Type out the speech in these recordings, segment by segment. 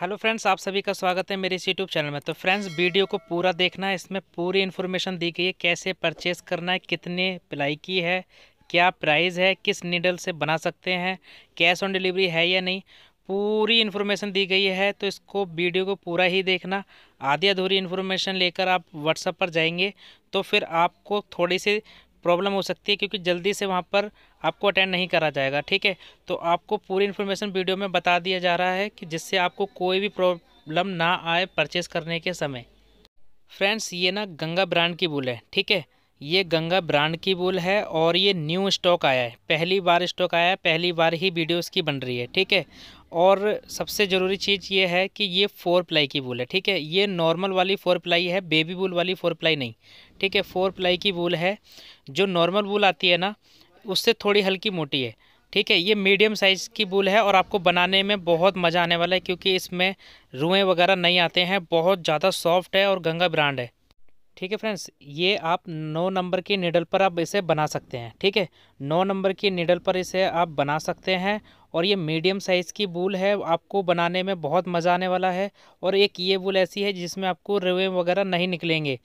hello friends आप सभी का स्वागत है मेरे इस यूट्यूब चैनल में तो फ्रेंड्स वीडियो को पूरा देखना है इसमें पूरी इन्फॉर्मेशन दी गई है कैसे परचेस करना है कितने प्लाई की है क्या प्राइस है किस नीडल से बना सकते हैं कैश ऑन डिलीवरी है या नहीं पूरी इन्फॉर्मेशन दी गई है तो इसको वीडियो को पूरा ही देखना आधी अधूरी इन्फॉर्मेशन लेकर आप व्हाट्सअप पर जाएंगे तो फिर आपको थोड़ी सी प्रॉब्लम हो सकती है क्योंकि जल्दी से वहाँ पर आपको अटेंड नहीं करा जाएगा ठीक है तो आपको पूरी इन्फॉर्मेशन वीडियो में बता दिया जा रहा है कि जिससे आपको कोई भी प्रॉब्लम ना आए परचेज़ करने के समय फ्रेंड्स ये ना गंगा ब्रांड की बुल है ठीक है ये गंगा ब्रांड की बुल है और ये न्यू स्टॉक आया है पहली बार स्टॉक आया है पहली बार ही वीडियो इसकी बन रही है ठीक है और सबसे ज़रूरी चीज़ ये है कि ये फोर प्लाई की बुल है ठीक है ये नॉर्मल वाली फोर प्लाई है बेबी वूल वाली फोर प्लाई नहीं ठीक है फोर प्लाई की वूल है जो नॉर्मल वूल आती है ना उससे थोड़ी हल्की मोटी है ठीक है ये मीडियम साइज़ की बूल है और आपको बनाने में बहुत मज़ा आने वाला है क्योंकि इसमें रुएँ वगैरह नहीं आते हैं बहुत ज़्यादा सॉफ्ट है और गंगा ब्रांड है ठीक है फ्रेंड्स ये आप नौ नंबर की निडल पर आप इसे बना सकते हैं ठीक है नौ नंबर की निडल पर इसे आप बना सकते हैं और ये मीडियम साइज़ की बूल है आपको बनाने में बहुत मज़ा आने वाला है और एक ये बूल ऐसी है जिसमें आपको रेवे वगैरह नहीं निकलेंगे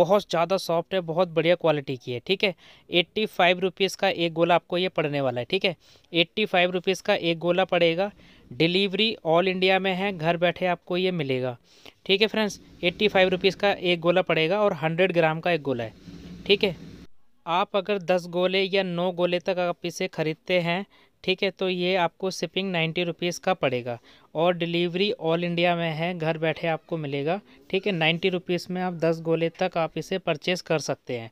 बहुत ज़्यादा सॉफ्ट है बहुत बढ़िया क्वालिटी की है ठीक है एट्टी फाइव रुपीज़ का एक गोला आपको ये पड़ने वाला है ठीक है एट्टी फाइव रुपीज़ का एक गोला पड़ेगा डिलीवरी ऑल इंडिया में है घर बैठे आपको ये मिलेगा ठीक है फ्रेंड्स एट्टी फाइव रुपीज़ का एक गोला पड़ेगा और हंड्रेड ग्राम का एक गोला है ठीक है आप अगर दस गोले या नौ गोले तक आप इसे ख़रीदते हैं ठीक है तो ये आपको शिपिंग नाइन्टी रुपीज़ का पड़ेगा और डिलीवरी ऑल इंडिया में है घर बैठे आपको मिलेगा ठीक है नाइन्टी रुपीज़ में आप दस गोले तक आप इसे परचेस कर सकते हैं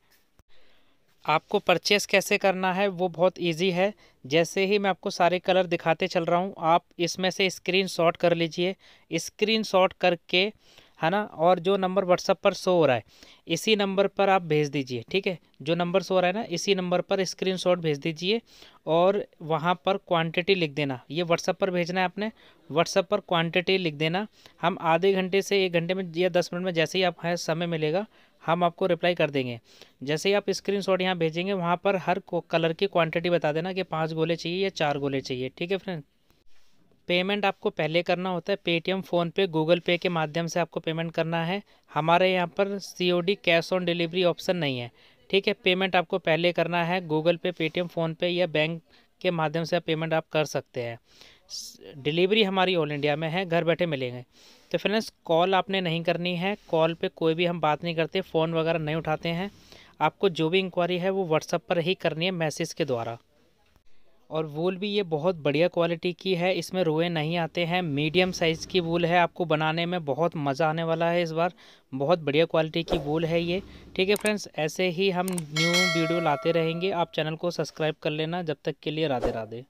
आपको परचेस कैसे करना है वो बहुत इजी है जैसे ही मैं आपको सारे कलर दिखाते चल रहा हूँ आप इसमें से स्क्रीन शॉट कर लीजिए स्क्रीन शॉट करके है ना और जो नंबर व्हाट्सअप पर शो हो रहा है इसी नंबर पर आप भेज दीजिए ठीक है जो नंबर शो हो रहा है ना इसी नंबर पर स्क्रीनशॉट भेज दीजिए और वहाँ पर क्वांटिटी लिख देना ये व्हाट्सअप पर भेजना है आपने व्हाट्सअप पर क्वांटिटी लिख देना हम आधे घंटे से एक घंटे में या दस मिनट में जैसे ही आप है समय मिलेगा हम आपको रिप्लाई कर देंगे जैसे ही आप स्क्रीन शॉट यहाँ भेजेंगे वहाँ पर हर कलर की क्वान्टिटी बता देना कि पाँच गोले चाहिए या चार गोले चाहिए ठीक है फ्रेंड पेमेंट आपको पहले करना होता है पेटीएम फ़ोनपे गूगल पे के माध्यम से आपको पेमेंट करना है हमारे यहाँ पर the cash on delivery option नहीं है ठीक है पेमेंट आपको पहले करना है गूगल पे पेटीएम फ़ोनपे या बैंक के माध्यम से पेमेंट आप कर सकते हैं डिलीवरी हमारी ऑल इंडिया में है घर बैठे मिलेंगे तो फ्रेंड्स कॉल आपने नहीं करनी है कॉल पे कोई भी हम बात नहीं करते फ़ोन वगैरह नहीं उठाते हैं आपको जो भी इंक्वायरी है वो व्हाट्सअप पर ही करनी है मैसेज के द्वारा और वूल भी ये बहुत बढ़िया क्वालिटी की है इसमें रोए नहीं आते हैं मीडियम साइज़ की वूल है आपको बनाने में बहुत मज़ा आने वाला है इस बार बहुत बढ़िया क्वालिटी की वूल है ये ठीक है फ्रेंड्स ऐसे ही हम न्यू वीडियो लाते रहेंगे आप चैनल को सब्सक्राइब कर लेना जब तक के लिए राधे राधे